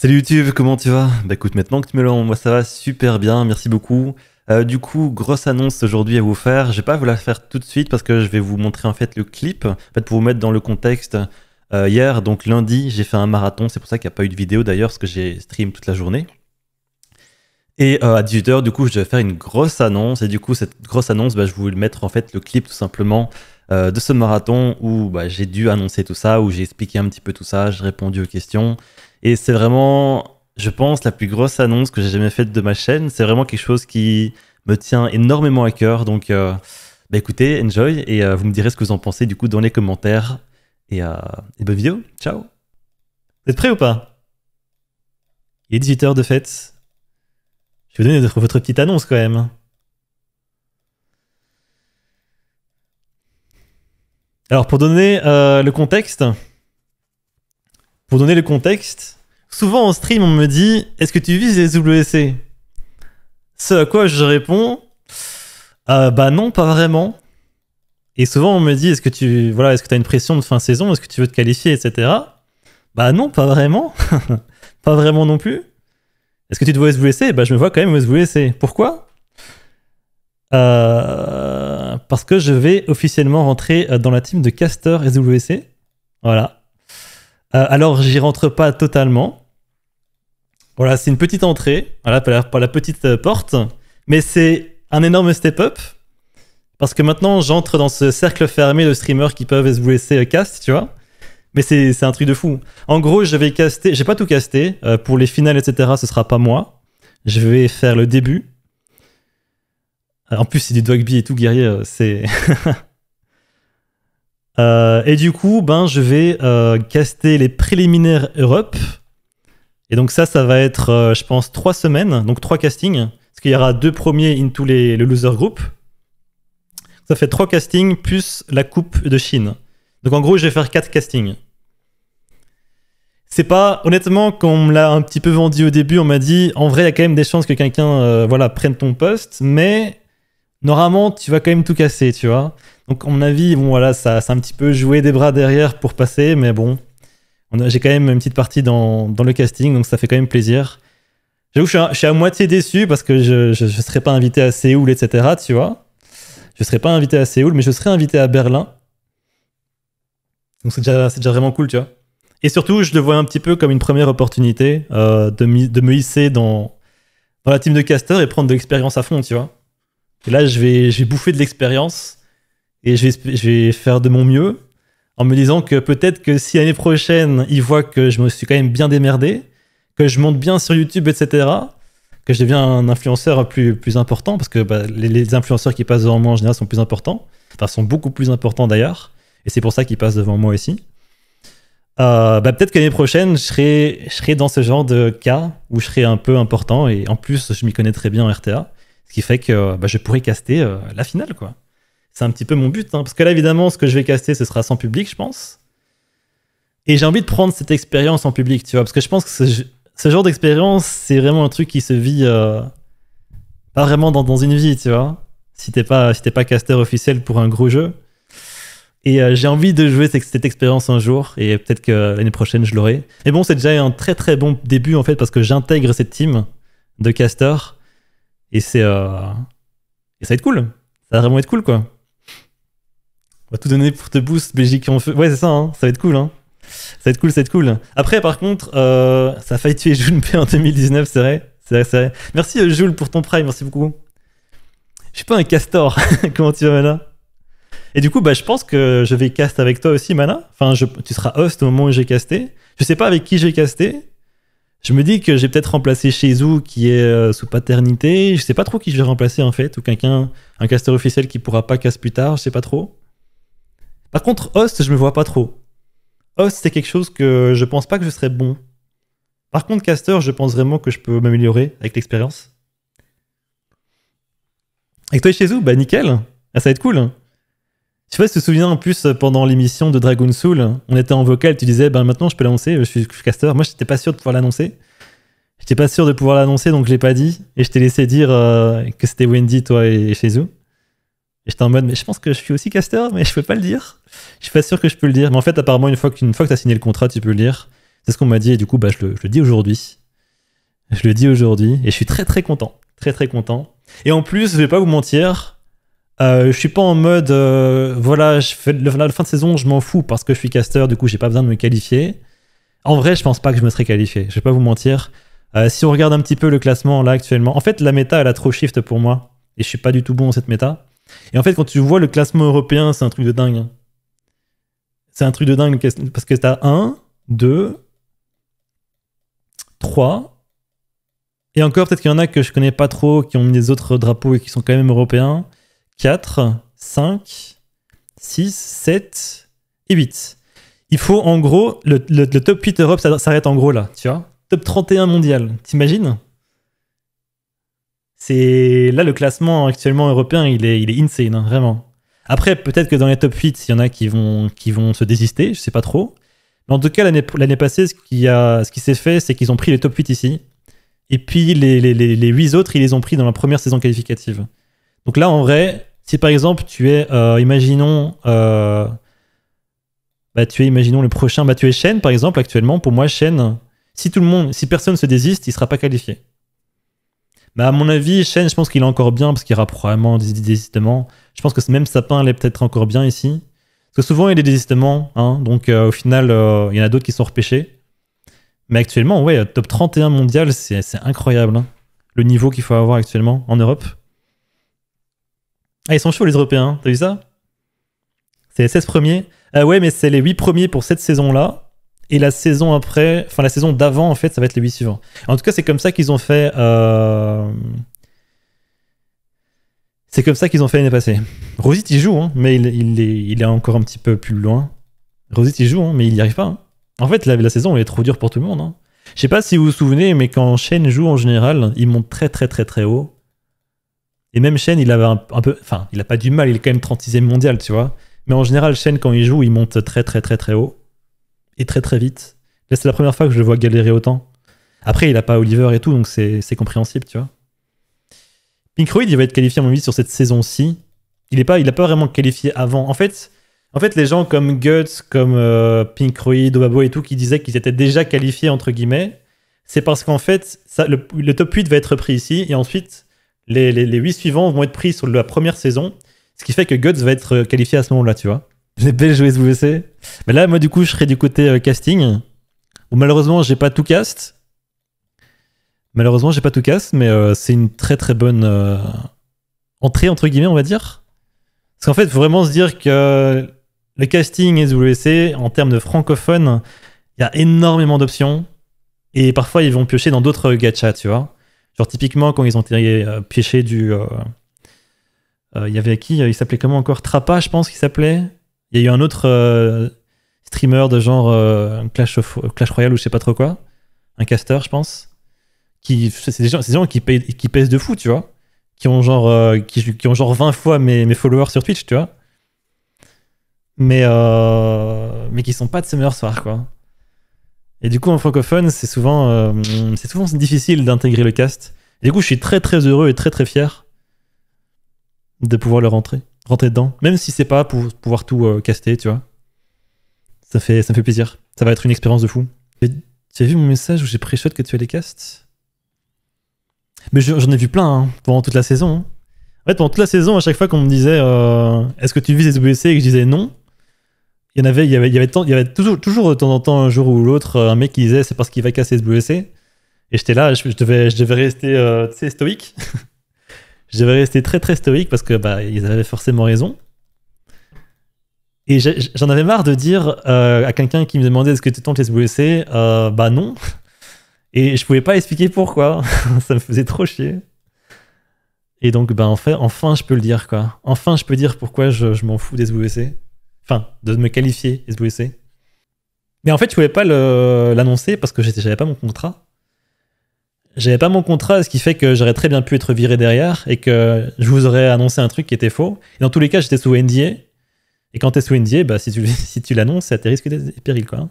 Salut YouTube, comment tu vas Bah écoute, maintenant que tu me l'as, moi ça va super bien, merci beaucoup. Euh, du coup, grosse annonce aujourd'hui à vous faire. Je vais pas vous la faire tout de suite parce que je vais vous montrer en fait le clip, en fait pour vous mettre dans le contexte. Euh, hier, donc lundi, j'ai fait un marathon, c'est pour ça qu'il n'y a pas eu de vidéo d'ailleurs, parce que j'ai stream toute la journée. Et euh, à 18h, du coup, je devais faire une grosse annonce. Et du coup, cette grosse annonce, bah, je voulais mettre en fait le clip tout simplement de ce marathon où bah, j'ai dû annoncer tout ça, où j'ai expliqué un petit peu tout ça, j'ai répondu aux questions. Et c'est vraiment, je pense, la plus grosse annonce que j'ai jamais faite de ma chaîne. C'est vraiment quelque chose qui me tient énormément à cœur. Donc, euh, bah, écoutez, enjoy et euh, vous me direz ce que vous en pensez du coup dans les commentaires. Et, euh, bonne vidéo. Ciao. Vous êtes prêts ou pas Il est 18h de fait. Je vais vous donner votre petite annonce quand même. Alors pour donner le contexte, pour donner le contexte, souvent en stream, on me dit Est-ce que tu vises les Ce à quoi je réponds euh, Bah non, pas vraiment. Et souvent, on me dit Est-ce que tu voilà, est-ce que as une pression de fin de saison Est-ce que tu veux te qualifier, etc. Bah non, pas vraiment. pas vraiment non plus. Est-ce que tu te vois SWC Bah je me vois quand même SWSC. Pourquoi euh, parce que je vais officiellement rentrer euh, dans la team de caster SWC. Voilà. Euh, alors, j'y rentre pas totalement. Voilà, c'est une petite entrée, voilà, pas la, petite euh, porte, mais c'est un énorme step-up. Parce que maintenant, j'entre dans ce cercle fermé de streamers qui peuvent vous laisser euh, cast, tu vois. Mais c'est un truc de fou. En gros, je vais caster, j'ai pas tout casté. pour les finales, etc., ce sera pas moi. Je vais faire le début. En plus, c'est du dogby et tout guerrier, c'est. Euh, et du coup, ben, je vais euh, caster les préliminaires Europe. Et donc ça, ça va être, euh, je pense, trois semaines, donc trois castings. Parce qu'il y aura deux premiers in tous les, le loser group. Ça fait trois castings plus la coupe de Chine. Donc en gros, je vais faire quatre castings. C'est pas, honnêtement, quand me l'a un petit peu vendu au début, on m'a dit, en vrai, il y a quand même des chances que quelqu'un voilà, prenne ton poste, mais normalement, tu vas quand même tout casser, tu vois. Donc, à mon avis, bon, voilà, ça, ça un petit peu joué des bras derrière pour passer, mais bon, j'ai quand même une petite partie dans, le casting, donc ça fait quand même plaisir. J'avoue, je, suis à moitié déçu parce que je ne serais pas invité à Séoul, etc., tu vois. Je ne serais pas invité à Séoul, mais je serais invité à Berlin. Donc, c'est déjà, vraiment cool, tu vois. Et surtout, je le vois un petit peu comme une première opportunité euh, de, me hisser dans, dans la team de caster et prendre de l'expérience à fond, tu vois. Et là, je vais, je vais bouffer de l'expérience et je vais, je vais faire de mon mieux en me disant que peut-être que si l'année prochaine, ils voient que je me suis quand même bien démerdé, que je monte bien sur YouTube, etc., que je deviens un influenceur plus, plus important, parce que bah, les, influenceurs qui passent devant moi en général sont plus importants, enfin sont beaucoup plus importants d'ailleurs, et c'est pour ça qu'ils passent devant moi aussi. Euh, bah, peut-être que l'année prochaine, je serai, je serai dans ce genre de cas où je serai un peu important, et en plus, je m'y connais très bien en RTA. Ce qui fait que bah, je pourrais caster euh, la finale, quoi. C'est un petit peu mon but, hein, parce que là, évidemment, ce que je vais caster, ce sera sans public, je pense. Et j'ai envie de prendre cette expérience en public, tu vois, parce que je pense que ce, genre d'expérience, c'est vraiment un truc qui se vit euh, pas vraiment dans, une vie, tu vois. Si t'es pas, si pas caster officiel pour un gros jeu. Et euh, j'ai envie de jouer cette, expérience un jour, et peut-être que l'année prochaine je l'aurai. Mais bon, c'est déjà un très très bon début en fait, parce que j'intègre cette team de casteurs. Et c'est. Euh, ça va être cool. Ça va vraiment être cool, quoi. On va tout donner pour te boost, Belgique en feu. Ouais, c'est ça, hein. ça va être cool. Hein. Ça va être cool, ça va être cool. Après, par contre, euh, ça a failli tuer Junpei en 2019, c'est vrai. C'est vrai, vrai, Merci, euh, Jules, pour ton prime, merci beaucoup. Je suis pas un castor. Comment tu vas, Mana Et du coup, bah, je pense que je vais cast avec toi aussi, Mana. Enfin, tu seras host au moment où j'ai casté. Je sais pas avec qui j'ai casté. Je me dis que j'ai peut-être remplacé chez vous qui est euh, sous paternité. Je sais pas trop qui je vais remplacer en fait, ou quelqu'un, un caster officiel qui pourra pas casse plus tard, je sais pas trop. Par contre, Host, je me vois pas trop. Host, c'est quelque chose que je pense pas que je serais bon. Par contre, caster, je pense vraiment que je peux m'améliorer avec l'expérience. Avec toi et vous bah nickel, ah, ça va être cool. Hein. Tu sais pas si tu te souviens, en plus, pendant l'émission de Dragon Soul, on était en vocal, tu disais, ben maintenant je peux l'annoncer, je suis caster. Moi, j'étais pas sûr de pouvoir l'annoncer. J'étais pas sûr de pouvoir l'annoncer, donc je l'ai pas dit. Et je t'ai laissé dire euh, que c'était Wendy, toi et, chez Shizu. Et j'étais en mode, mais je pense que je suis aussi caster, mais je peux pas le dire. Je suis pas sûr que je peux le dire. Mais en fait, apparemment, une fois, qu'une fois que t'as signé le contrat, tu peux le dire. C'est ce qu'on m'a dit, et du coup, bah, je, le, je le dis aujourd'hui. Je le dis aujourd'hui, et je suis très très content. Très très content. Et en plus, je vais pas vous mentir, euh, je suis pas en mode euh, voilà, je fais la fin de saison, je m'en fous parce que je suis caster, du coup, j'ai pas besoin de me qualifier. En vrai, je pense pas que je me serais qualifié, je vais pas vous mentir. Euh, si on regarde un petit peu le classement là actuellement, en fait, la méta elle a trop shift pour moi et je suis pas du tout bon en cette méta. Et en fait, quand tu vois le classement européen, c'est un truc de dingue. Hein. C'est un truc de dingue parce que tu as 1, 2, 3. Et encore, peut-être qu'il y en a que je connais pas trop, qui ont mis des autres drapeaux et qui sont quand même européens. 4, 5, 6, 7 et 8. Il faut en gros, le, top 8 Europe s'arrête en gros là, tu vois. Top 31 mondial, t'imagines C'est là le classement actuellement européen, il est, il est insane, hein, vraiment. Après, peut-être que dans les top 8, il y en a qui vont, qui vont se désister, je sais pas trop. Mais en tout cas, l'année passée, ce qui, qui s'est fait, c'est qu'ils ont pris les top 8 ici. Et puis les, les, les, 8 autres, ils les ont pris dans la première saison qualificative. Donc là, en vrai, si par exemple, tu es, euh, imaginons, euh, bah, tu es, imaginons le prochain, bah, tu es Shen, par exemple, actuellement, pour moi, Shen, si tout le monde, si personne se désiste, il ne sera pas qualifié. Mais bah, à mon avis, Shen, je pense qu'il est encore bien parce qu'il y aura probablement des désistements. Je pense que même Sapin, elle est peut-être encore bien ici. Parce que souvent, il y a des désistements. Hein. donc, euh, au final, il y en a d'autres qui sont repêchés. Mais actuellement, ouais, top 31 mondial, c'est incroyable. Hein, le niveau qu'il faut avoir actuellement en Europe. Ah, ils sont chauds les Européens, t'as vu ça C'est les 16 premiers. Ah ouais, mais c'est les 8 premiers pour cette saison-là. Et la saison après, enfin la saison d'avant, en fait, ça va être les 8 suivants. En tout cas, c'est comme ça qu'ils ont fait. Euh, c'est comme ça qu'ils ont fait l'année passée. Rosit, il joue, hein, mais il, est, il, est, encore un petit peu plus loin. Rosit, il joue, hein, mais il n'y arrive pas. Hein. En fait, la, la, saison, elle est trop dure pour tout le monde. Je sais pas si vous vous souvenez, mais quand Shane joue en général, il monte très très très très haut. Et même Shen, il avait un, peu. Enfin, il a pas du mal, il est quand même 36e mondial, tu vois. Mais en général, Shen, quand il joue, il monte très, très, très, très haut. Et très, très vite. Là, c'est la première fois que je le vois galérer autant. Après, il a pas Oliver et tout, donc c'est compréhensible, tu vois. Pinkroid, il va être qualifié, à mon avis, sur cette saison-ci. Il est pas, il a pas vraiment qualifié avant. En fait, en fait, les gens comme Guts, comme euh, Pinkroid, Obabo et tout, qui disaient qu'ils étaient déjà qualifiés, entre guillemets, c'est parce qu'en fait, le, le, top 8 va être pris ici, et ensuite, les, les, 8 suivants vont être pris sur la première saison, ce qui fait que Guts va être euh, qualifié à ce moment-là, tu vois. Les belles joueuses Mais là, moi, du coup, je serai du côté euh, casting. Où malheureusement, j'ai pas tout cast. Malheureusement, j'ai pas tout cast, mais euh, c'est une très très bonne entrée, entre guillemets, on va dire. Parce qu'en fait, faut vraiment se dire que le casting SWC, en termes de francophone, il y a énormément d'options. Et parfois, ils vont piocher dans d'autres gachas, tu vois. Genre, typiquement, quand ils ont été euh, du. Euh, euh, il y avait qui Il s'appelait comment encore Trapa, je pense qu'il s'appelait. Il y a eu un autre streamer de genre Clash, Clash Royale ou je sais pas trop quoi. Un caster, je pense. c'est des gens, des gens qui, qui pèsent de fou, tu vois. Qui ont genre, qui, ont genre 20 fois mes, followers sur Twitch, tu vois mais mais qui sont pas de ce meilleur soir quoi. Et du coup, en francophone, c'est souvent, euh, souvent difficile d'intégrer le cast. du coup, je suis très très heureux et très très fier de pouvoir le rentrer, rentrer dedans, même si c'est pas pour pouvoir tout euh, caster, tu vois. Ça fait, ça me fait plaisir. Ça va être une expérience de fou. Tu as vu mon message où j'ai pris shot que tu as les casts Mais j'en ai vu plein hein, pendant toute la saison. Hein. En fait, pendant toute la saison, à chaque fois qu'on me disait euh, est-ce que tu vises les WC et que je disais non, il y avait, il y avait, il y avait, toujours, toujours de temps en temps, un jour ou l'autre, un mec qui disait c'est parce qu'il va casser ce Et j'étais là, je, devais, je rester euh, stoïque. je devais rester très très stoïque parce que bah, ils avaient forcément raison. Et j'en avais marre de dire euh, à quelqu'un qui me demandait est-ce que tu tentes les euh, Bah non. Et je pouvais pas expliquer pourquoi. Ça me faisait trop chier. Et donc, bah, en fait, enfin, je peux le dire, quoi. Enfin, je peux dire pourquoi je, m'en fous des SWC Enfin, de me qualifier blesser. Mais en fait, je pouvais pas l'annoncer parce que j'avais pas mon contrat. J'avais pas mon contrat, ce qui fait que j'aurais très bien pu être viré derrière et que je vous aurais annoncé un truc qui était faux. Et dans tous les cas, j'étais sous NDA. Et quand tu es sous NDA, bah, si tu, si tu l'annonces, t'es risques et des périls. Quoi. Hein.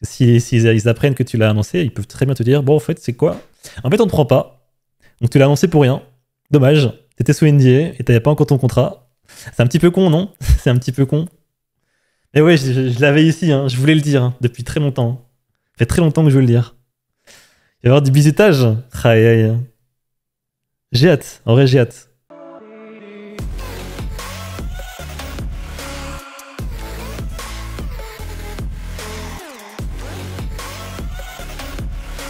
Si, S'ils ils apprennent que tu l'as annoncé, ils peuvent très bien te dire Bon, en fait, c'est quoi En fait, on ne te prend pas. Donc, tu l'as annoncé pour rien. Dommage. Tu étais sous NDA et n'avais pas encore ton contrat. C'est un petit peu con, non C'est un petit peu con. Et eh ouais, je, l'avais ici, hein. je voulais le dire hein, depuis très longtemps. Ça fait très longtemps que je veux le dire. Il va y avoir du bisutage Aïe, aïe. J'ai hâte, en vrai j'ai hâte.